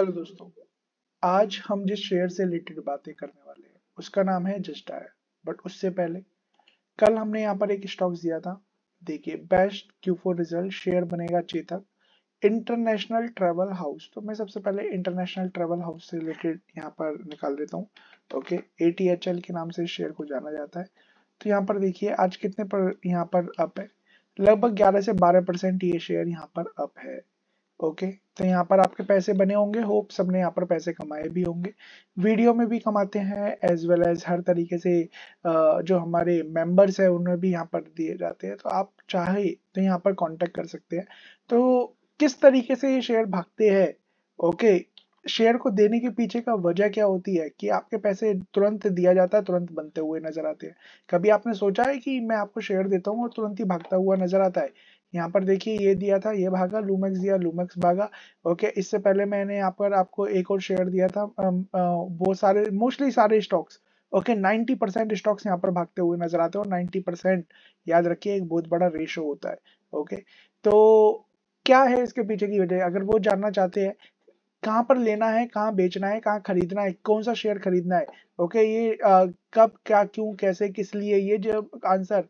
Hello दोस्तों आज हम जिस शेयर से रिलेटेड बातें करने वाले हैं उसका नाम है जस्ट आयर बट उससे पहले कल हमने यहाँ पर एक स्टॉक दिया था देखिए best Q four result share बनेगा चेतक इंटरनेशनल ट्रेवल हाउस तो मैं सबसे पहले इंटरनेशनल ट्रेवल हाउस से रिलेटेड यहाँ पर निकाल देता हूँ तो okay A T H L के नाम से शेयर को जाना जाता है तो यहाँ पर देखिए आज कितने पर यहाँ पर अप है लगभग 11 से 12 परसेंट ये शेयर यहाँ पर अप है ओके तो यहाँ पर आपके पैसे बने होंगे होप सबने यहाँ पर पैसे कमाए भी होंगे वीडियो में भी कमाते हैं एज वेल एज हर तरीके से जो हमारे मेंबर्स हैं उन्हें भी यहाँ पर दिए जाते हैं तो आप चाहे तो यहाँ पर कांटेक्ट कर सकते हैं तो किस तरीके से ये शेयर भागते हैं ओके शेयर को देने के पीछे का वजह क्या होती है कि आपके पैसे तुरंत दिया जाता है तुरंत बनते हुए नजर आते हैं कभी आपने सोचा है कि मैं आपको शेयर देता हूँ और तुरंत ही भागता हुआ नजर आता है यहाँ पर देखिए ये दिया था ये भागा लूमेक्स दिया लूमेक्स भागा ओके इससे पहले मैंने यहाँ पर आपको एक और शेयर दिया था वो सारे मोस्टली सारे stocks okay ninety percent stocks यहाँ पर भागते हुए नजर आते हैं और नाइन्टी परसेंट याद रखिए एक बहुत बड़ा रेशो होता है ओके तो क्या है इसके पीछे की वजह अगर वो जानना चाहते हैं कहाँ पर लेना है कहाँ बेचना है कहाँ खरीदना है कौन सा शेयर खरीदना है ओके ये आ, कब क्या क्यों कैसे किस लिए ये जो आंसर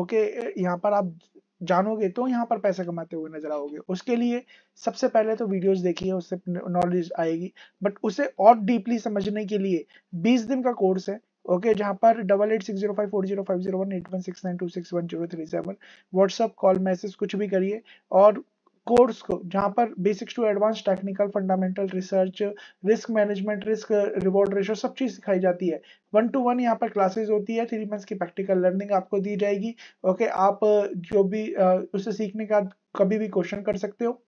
ओके यहाँ पर आप जानोगे तो यहाँ पर पैसा कमाते हुए नजर आओगे उसके लिए सबसे पहले तो वीडियोस देखिए उससे नॉलेज आएगी बट उसे और डीपली समझने के लिए 20 दिन का कोर्स है ओके जहाँ पर double eight six zero five four zero five zero one eight one six nine two six one zero three seven WhatsApp call message कुछ भी करिए और कोर्स को जहाँ पर basics to advance technical fundamental research risk management risk reward ratio सब चीज़ सिखाई जाती है वन टू वन यहाँ पर क्लासेस होती है थ्री मंथ्स की प्रैक्टिकल लर्निंग आपको दी जाएगी ओके आप जो भी उसे सीखने का कभी भी क्वेश्चन कर सकते हो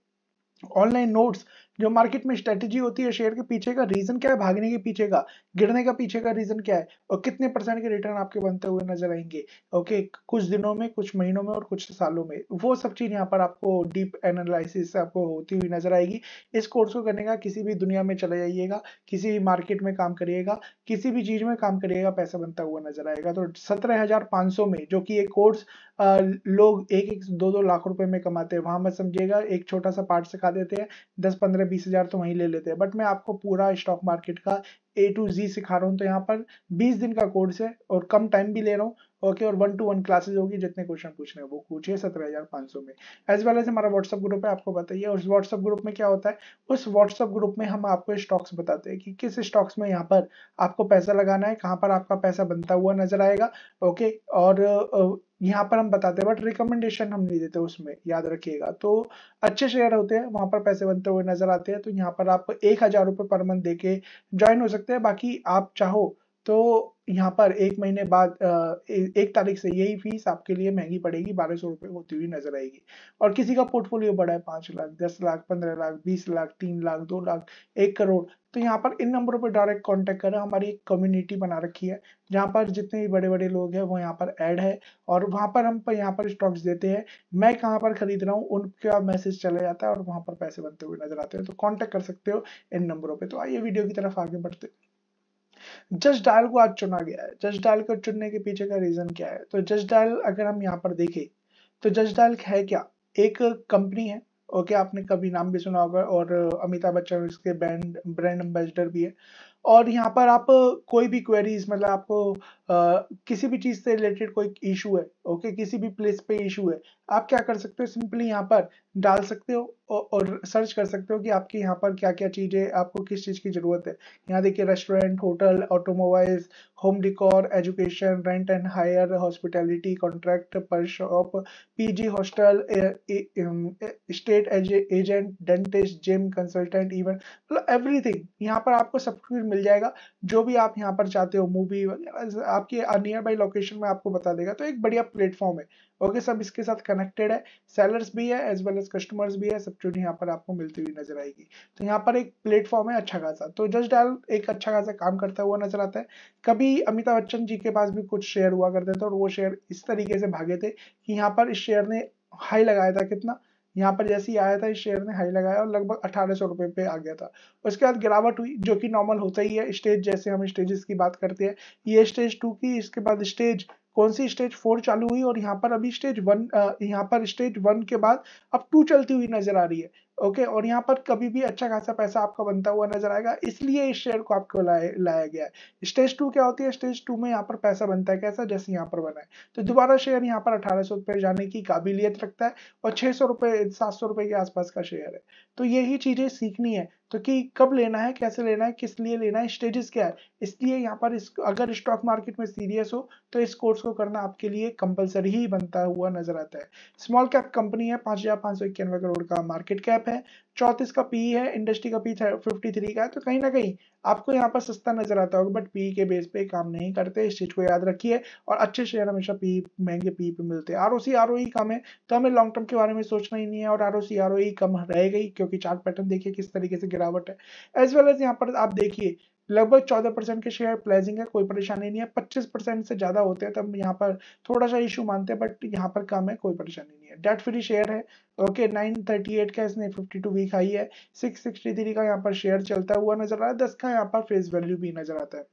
ऑनलाइन नोट्स जो मार्केट में स्ट्रेटेजी होती है शेयर के पीछे का रीजन क्या है भागने के पीछे का गिरने का पीछे का रीजन क्या है और कितने परसेंट के रिटर्न आपके बनते हुए नजर आएंगे ओके कुछ दिनों में कुछ महीनों में और कुछ सालों में वो सब चीज यहाँ पर आपको डीप एनालिसिस आपको होती हुई नजर आएगी इस कोर्स को करने का किसी भी दुनिया में चले जाइएगा किसी भी मार्केट में काम करिएगा किसी भी चीज में काम करिएगा पैसा बनता हुआ नजर आएगा तो सत्रह में जो कि ये कोर्स लोग एक एक दो दो लाख रुपए में कमाते हैं वहां मत समझिएगा एक छोटा सा पार्ट सिखा देते हैं दस पंद्रह में बीस हजार तो वहीं ले लेते हैं बट मैं आपको पूरा स्टॉक मार्केट का ए टू जी सिखा रहा हूँ तो यहाँ पर बीस दिन का कोर्स है और कम टाइम भी ले रहा हूँ ओके okay, और वन टू वन क्लासेज होगी जितने क्वेश्चन पूछने वो पूछिए सत्रह हजार पाँच सौ में एज वेल एज हमारा व्हाट्सअप ग्रुप है आपको बताइए उस व्हाट्सअप ग्रुप में क्या होता है उस व्हाट्सअप ग्रुप में हम आपको स्टॉक्स बताते हैं कि किस स्टॉक्स में यहाँ पर आपको पैसा लगाना है कहाँ पर आपका पैसा बनता हुआ नजर आएगा ओके okay, और यहाँ पर हम बताते हैं बट रिकमेंडेशन हम नहीं देते उसमें याद रखिएगा तो अच्छे शेयर होते हैं वहां पर पैसे बनते हुए नजर आते हैं तो यहाँ पर आप एक हजार रुपये पर मंथ दे के ज्वाइन हो सकते हैं बाकी आप चाहो तो यहाँ पर एक महीने बाद एक तारीख से यही फीस आपके लिए महंगी पड़ेगी बारह सौ रुपये होती हुई नजर आएगी और किसी का पोर्टफोलियो बड़ा है पाँच लाख दस लाख पंद्रह लाख बीस लाख तीन लाख दो लाख एक करोड़ तो यहाँ पर इन नंबरों पर डायरेक्ट कांटेक्ट करें हमारी एक कम्युनिटी बना रखी है जहाँ पर जितने भी बड़े बड़े लोग हैं वो यहाँ पर ऐड है और वहाँ पर हम यहाँ पर स्टॉक्स देते हैं मैं कहाँ पर खरीद रहा हूँ उनका मैसेज चला जाता है और वहाँ पर पैसे बनते हुए नजर आते हैं तो कॉन्टैक्ट कर सकते हो इन नंबरों पर तो आइए वीडियो की तरफ आगे बढ़ते हैं जस्ट डायल को आज चुना गया है जस्ट डायल को चुनने के पीछे का रीजन क्या है तो जस्ट डायल अगर हम यहाँ पर देखें तो जस्ट डायल है क्या एक कंपनी है ओके okay, आपने कभी नाम भी सुना होगा और अमिताभ बच्चन इसके ब्रांड ब्रांड एम्बेसडर भी है और यहाँ पर आप कोई भी क्वेरीज मतलब आपको आ, किसी भी चीज़ से रिलेटेड कोई इशू है ओके okay? किसी भी प्लेस पे इशू है आप क्या कर सकते हो सिंपली यहाँ पर डाल सकते हो और सर्च कर सकते हो कि आपके यहाँ पर क्या क्या चीज़ें आपको किस चीज़ की ज़रूरत है यहाँ देखिए restaurant hotel automobiles home decor education rent and hire hospitality contract पर shop PG hostel state agent dentist gym consultant even मतलब एवरीथिंग यहाँ पर आपको सब कुछ मिल जाएगा जो भी आप यहाँ पर चाहते हो मूवी आपके नियर बाई लोकेशन में आपको बता देगा तो एक बढ़िया प्लेटफॉर्म है ओके सब इसके साथ कनेक्टेड है सेलर्स भी है एज वेल एज कस्टमर्स भी है सब चीज यहाँ पर आपको मिलती हुई नजर आएगी तो यहाँ पर एक प्लेटफॉर्म है अच्छा खासा तो जस्ट डायल एक अच्छा खासा काम करता हुआ नजर आता है कभी अमिताभ बच्चन जी के पास भी कुछ शेयर हुआ करते थे और वो शेयर इस तरीके से भागे थे कि यहाँ पर इस शेयर ने हाई लगाया था कितना यहाँ पर जैसे ही आया था इस शेयर ने हाई लगाया और लगभग अठारह सौ रुपये पे आ गया था उसके बाद गिरावट हुई जो कि नॉर्मल होता ही है स्टेज जैसे हम स्टेजेस की बात करते हैं ये स्टेज टू की इसके बाद स्टेज कौन सी स्टेज फोर चालू हुई और यहाँ पर अभी स्टेज वन यहाँ पर स्टेज वन के बाद अब टू चलती हुई नजर आ रही है ओके और यहाँ पर कभी भी अच्छा खासा पैसा आपका बनता हुआ नजर आएगा इसलिए इस शेयर को आपको लाया लाया गया है स्टेज टू क्या होती है स्टेज टू में यहाँ पर पैसा बनता है कैसा जैसे यहाँ पर बना है तो दोबारा शेयर यहाँ पर अठारह सौ रुपये जाने की काबिलियत रखता है और छह सौ रुपये सात सौ रुपये के आसपास का शेयर है तो यही चीजें सीखनी है तो कि कब लेना है कैसे लेना है किस लिए लेना है स्टेजेस क्या है इसलिए यहाँ पर इस अगर स्टॉक मार्केट में सीरियस हो तो इस कोर्स को करना आपके लिए कंपलसरी ही बनता हुआ नजर आता है स्मॉल कैप कंपनी है पांच हजार पांच सौ इक्यानवे करोड़ का मार्केट कैप है चौतीस का पी e है इंडस्ट्री का पी फिफ्टी थ्री का है तो कहीं ना कहीं आपको यहाँ पर सस्ता नजर आता होगा बट पी के बेस पे काम नहीं करते इस चीज को याद रखिए और अच्छे शेयर हमेशा पी महंगे पी पे मिलते हैं आरओसी आरओई e कम है तो हमें लॉन्ग टर्म के बारे में सोचना ही नहीं है और आरओसी आरओई e कम रहेगा ही क्योंकि चार्ट पैटर्न देखिए किस तरीके से गिरावट है एज वेल एज यहाँ पर आप देखिए लगभग चौदह परसेंट के शेयर प्लेजिंग है कोई परेशानी नहीं है पच्चीस परसेंट से ज़्यादा होते हैं तब तो यहाँ पर थोड़ा सा इशू मानते हैं बट यहाँ पर कम है कोई परेशानी नहीं है डेट फ्री शेयर है ओके नाइन थर्टी एट का इसने फिफ्टी टू वीक हाई है सिक्स सिक्सटी थ्री का यहाँ पर शेयर चलता हुआ नजर आ रहा है दस का यहाँ पर फेस वैल्यू भी नजर आता है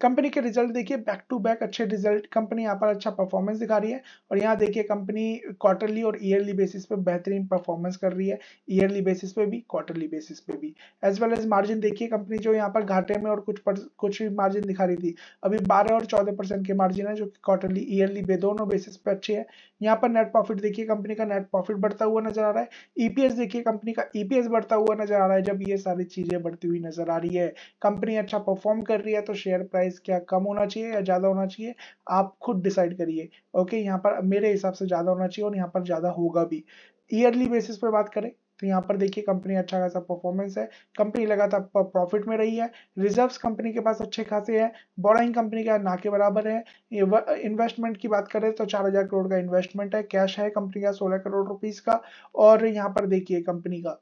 कंपनी के रिजल्ट देखिए बैक टू बैक अच्छे रिजल्ट कंपनी यहाँ पर अच्छा परफॉर्मेंस दिखा रही है और यहाँ देखिए कंपनी क्वार्टरली और ईयरली बेसिस पे बेहतरीन परफॉर्मेंस कर रही है ईयरली बेसिस पे भी क्वार्टरली बेसिस पे भी एज वेल एज मार्जिन देखिए कंपनी जो यहाँ पर घाटे में और कुछ पर, कुछ मार्जिन दिखा रही थी अभी बारह और चौदह के मार्जिन है जो क्वार्टरली ईयरली दोनों बेसिस पे अच्छे है यहाँ पर नेट प्रॉफिट देखिए कंपनी का नेट प्रॉफिट बढ़ता हुआ नजर आ रहा है ईपीएस e देखिए कंपनी का ईपीएस e बढ़ता हुआ नजर आ रहा है जब ये सारी चीजें बढ़ती हुई नजर आ रही है कंपनी अच्छा परफॉर्म कर रही है तो शेयर प्राइस क्या कम होना चाहिए या ज्यादा होना चाहिए आप खुद डिसाइड करिए ओके यहाँ पर मेरे हिसाब से ज्यादा होना चाहिए और यहाँ पर ज्यादा होगा भी ईयरली बेसिस पे बात करें तो यहाँ पर देखिए कंपनी अच्छा खासा परफॉर्मेंस है कंपनी लगातार प्रॉफिट में रही है रिजर्व्स कंपनी के पास अच्छे खासे हैं बोराइंग कंपनी का ना के बराबर है इन्वेस्टमेंट की बात करें तो चार हजार करोड़ का इन्वेस्टमेंट है कैश है कंपनी का सोलह करोड़ रुपीज का और यहाँ पर देखिए कंपनी का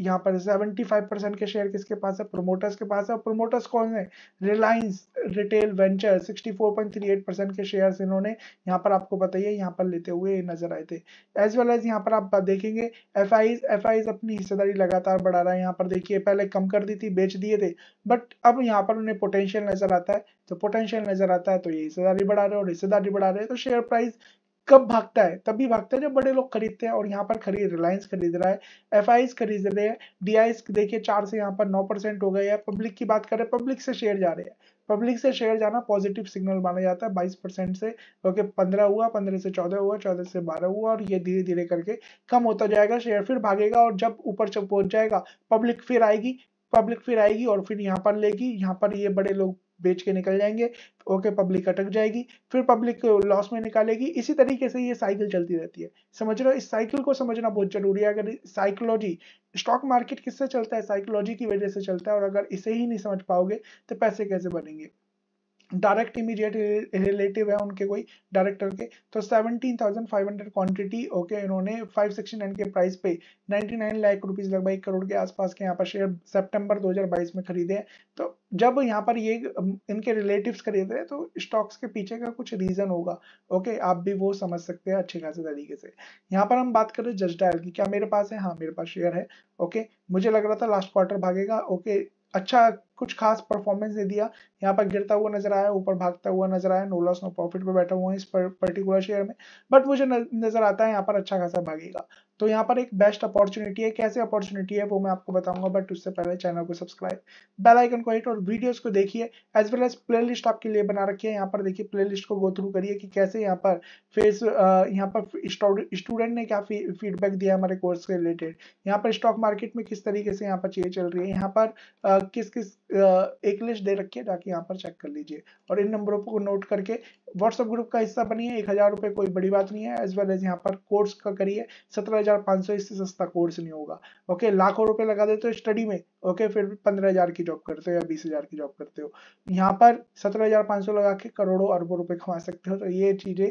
यहाँ पर सेवेंटी फाइव परसेंट के शेयर किसके पास है प्रोमोटर्स के पास है और प्रोमोटर्स कौन है Reliance Retail Venture sixty four point three eight percent के शेयर इन्होंने यहाँ पर आपको बताइए यहाँ पर लेते हुए नजर आए थे एज वेल एज यहाँ पर आप देखेंगे एफ आईज एफ आईज अपनी हिस्सेदारी लगातार बढ़ा रहा है यहाँ पर देखिए पहले कम कर दी थी बेच दिए थे बट अब यहाँ पर उन्हें पोटेंशियल नजर आता है तो पोटेंशियल नजर आता है तो ये हिस्सेदारी बढ़ा रहे हैं और हिस्सेदारी बढ़ा रहे हैं तो शेयर प्राइस कब भागता है तभी भागता है जब बड़े लोग खरीदते हैं और यहाँ पर खरीद रिलायंस खरीद रहा है एफ खरीद रहे हैं डी देखिए चार से यहाँ पर नौ परसेंट हो गए पब्लिक की बात करें पब्लिक से शेयर जा रहे हैं पब्लिक से शेयर जाना पॉजिटिव सिग्नल माना जाता है बाईस परसेंट से ओके पंद्रह हुआ पंद्रह से चौदह हुआ चौदह से बारह हुआ और ये धीरे धीरे करके कम होता जाएगा शेयर फिर भागेगा और जब ऊपर पहुंच जाएगा पब्लिक फिर आएगी पब्लिक फिर आएगी और फिर यहाँ पर लेगी यहाँ पर ये बड़े लोग बेच के निकल जाएंगे ओके पब्लिक अटक जाएगी फिर पब्लिक लॉस में निकालेगी इसी तरीके से ये साइकिल चलती रहती है समझ रहे हो इस साइकिल को समझना बहुत जरूरी है अगर साइकोलॉजी स्टॉक मार्केट किससे चलता है साइकोलॉजी की वजह से चलता है और अगर इसे ही नहीं समझ पाओगे तो पैसे कैसे बनेंगे डायरेक्ट इमीडिएट रिलेटिव है उनके कोई डायरेक्टर के तो 17,500 क्वांटिटी ओके इन्होंने 569 के प्राइस पे 99 लाख रुपीस लगभग एक करोड़ के आसपास के यहाँ पर शेयर सितंबर 2022 में खरीदे हैं तो जब यहाँ पर ये इनके रिलेटिव्स खरीद रहे तो स्टॉक्स के पीछे का कुछ रीजन होगा ओके आप भी वो समझ सकते हैं अच्छे खासे तरीके से यहाँ पर हम बात करें हैं जजडायल की क्या मेरे पास है हाँ मेरे पास शेयर है ओके मुझे लग रहा था लास्ट क्वार्टर भागेगा ओके अच्छा कुछ खास परफॉर्मेंस दे दिया यहाँ पर गिरता हुआ नजर आया ऊपर भागता हुआ नजर आया नो लॉस नो प्रॉफिट पे बैठा हुआ है इस पर, पर्टिकुलर शेयर में बट मुझे नजर आता है यहाँ पर अच्छा खासा भागेगा तो यहाँ पर एक बेस्ट अपॉर्चुनिटी है कैसे अपॉर्चुनिटी है वो मैं आपको बताऊंगा बट उससे पहले चैनल को सब्सक्राइब बेल आइकन को हिट और वीडियोस को देखिए एज वेल एज प्लेलिस्ट आपके लिए बना रखी है यहाँ पर देखिए प्लेलिस्ट को गो थ्रू करिए कि कैसे यहाँ पर फेस यहाँ पर स्टूडेंट ने क्या फीडबैक दिया हमारे कोर्स के रिलेटेड यहाँ पर स्टॉक मार्केट में किस तरीके से यहाँ पर चीजें चल रही है यहाँ पर आ, किस किस आ, एक लिस्ट दे रखी है ताकि यहाँ पर चेक कर लीजिए और इन नंबरों को नोट करके व्हाट्सएप ग्रुप का हिस्सा बनिए एक हजार रुपये कोई बड़ी बात नहीं है एज वेल एज यहाँ पर कोर्स का करिए सत्रह हजार पांच सौ इससे सस्ता कोर्स नहीं होगा ओके लाखों रुपए लगा देते हो स्टडी में ओके फिर पंद्रह हजार की जॉब करते हो या बीस हजार की जॉब करते हो यहाँ पर सत्रह हजार पांच सौ लगा के करोड़ों अरबों रुपए कमा सकते हो तो ये चीजें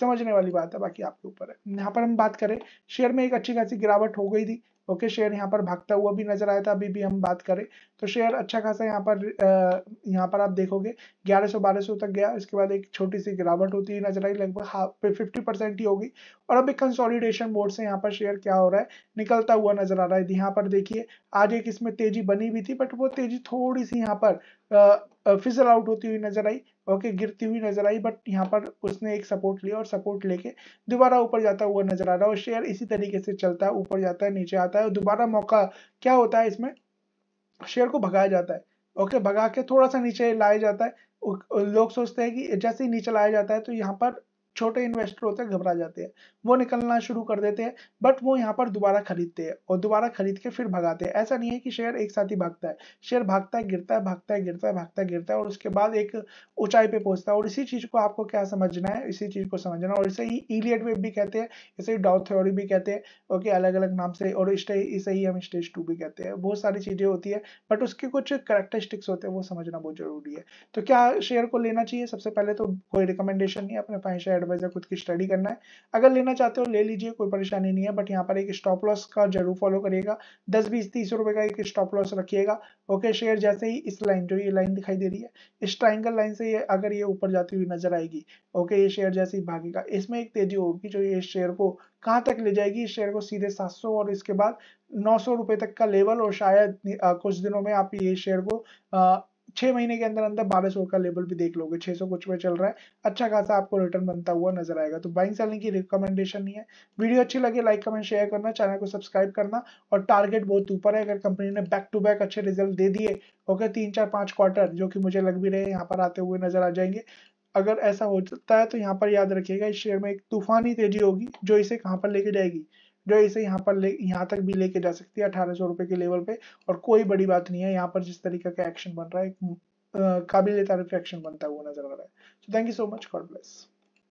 समझने वाली बात है बाकी आपके ऊपर है यहाँ पर हम बात करें शेयर में एक अच्छी खासी गिरावट हो गई थी ओके शेयर यहाँ पर भागता हुआ भी नजर आया था अभी भी हम बात करें तो शेयर अच्छा खासा यहाँ पर यहाँ पर आप देखोगे 1100 1200 तक गया इसके बाद एक छोटी सी गिरावट होती हुई नजर आई लगभग फिफ्टी परसेंट ही होगी और अब एक कंसोलिडेशन मोड से यहाँ पर शेयर क्या हो रहा है निकलता हुआ नजर आ रहा है यहाँ पर देखिए आज एक इसमें तेजी बनी भी थी बट वो तेजी थोड़ी सी यहाँ पर फिजल आउट होती हुई नजर आई ओके गिरती हुई नजर आई बट यहाँ पर उसने एक सपोर्ट लिया और सपोर्ट लेके दोबारा ऊपर जाता हुआ नजर आ रहा है और शेयर इसी तरीके से चलता है ऊपर जाता है नीचे आता है और दोबारा मौका क्या होता है इसमें शेयर को भगाया जाता है ओके भगा के थोड़ा सा नीचे लाया जाता है लोग सोचते हैं कि जैसे ही नीचे लाया जाता है तो यहाँ पर छोटे इन्वेस्टर होते हैं घबरा जाते हैं वो निकलना शुरू कर देते हैं बट वो यहाँ पर दोबारा खरीदते हैं और दोबारा खरीद के फिर भगाते हैं ऐसा नहीं है कि शेयर एक साथ ही भागता है शेयर भागता है गिरता है भागता है गिरता है भागता है गिरता है और उसके बाद एक ऊंचाई पे पहुंचता है और इसी चीज को आपको क्या समझना है इसी चीज को समझना और इसे ही इलियट वेब भी कहते हैं इसे ही डाउ थ्योरी भी कहते हैं ओके अलग अलग नाम से और इसे ही हम स्टेज टू भी कहते हैं बहुत सारी चीजें होती है बट उसके कुछ करेक्टरिस्टिक्स होते हैं वो समझना बहुत जरूरी है तो क्या शेयर को लेना चाहिए सबसे पहले तो कोई रिकमेंडेशन नहीं अपने फाइनेंशियल बजाय खुद की स्टडी करना है अगर लेना चाहते हो ले लीजिए कोई परेशानी नहीं है बट यहाँ पर एक स्टॉप लॉस का जरूर फॉलो करिएगा दस बीस तीस रुपए का एक स्टॉप लॉस रखिएगा ओके शेयर जैसे ही इस लाइन जो ये लाइन दिखाई दे रही है इस ट्राइंगल लाइन से ये अगर ये ऊपर जाती हुई नजर आएगी ओके ये शेयर जैसे ही भागेगा इसमें एक तेजी होगी जो ये शेयर को कहाँ तक ले जाएगी इस शेयर को सीधे 700 और इसके बाद नौ सौ रुपए तक का लेवल और शायद कुछ दिनों में आप ये शेयर को छह महीने के अंदर अंदर बारह सौ का लेवल भी देख लोगे छह सौ कुछ पे चल रहा है अच्छा खासा आपको रिटर्न बनता हुआ नजर आएगा तो बाइंग सेलिंग की रिकमेंडेशन नहीं है वीडियो अच्छी लगे लाइक कमेंट शेयर करना चैनल को सब्सक्राइब करना और टारगेट बहुत ऊपर है अगर कंपनी ने बैक टू बैक अच्छे रिजल्ट दे दिए ओके तीन चार पांच क्वार्टर जो कि मुझे लग भी रहे यहाँ पर आते हुए नजर आ जाएंगे अगर ऐसा होता है तो यहाँ पर याद रखिएगा इस शेयर में एक तूफानी तेजी होगी जो इसे कहाँ पर लेके जाएगी जो इसे यहाँ पर ले यहाँ तक भी लेके जा सकती है अठारह सौ रुपए के लेवल पे और कोई बड़ी बात नहीं है यहाँ पर जिस तरीके का एक्शन बन रहा है काबिल तारीफ एक्शन बनता हुआ नजर आ रहा है so thank you so much God bless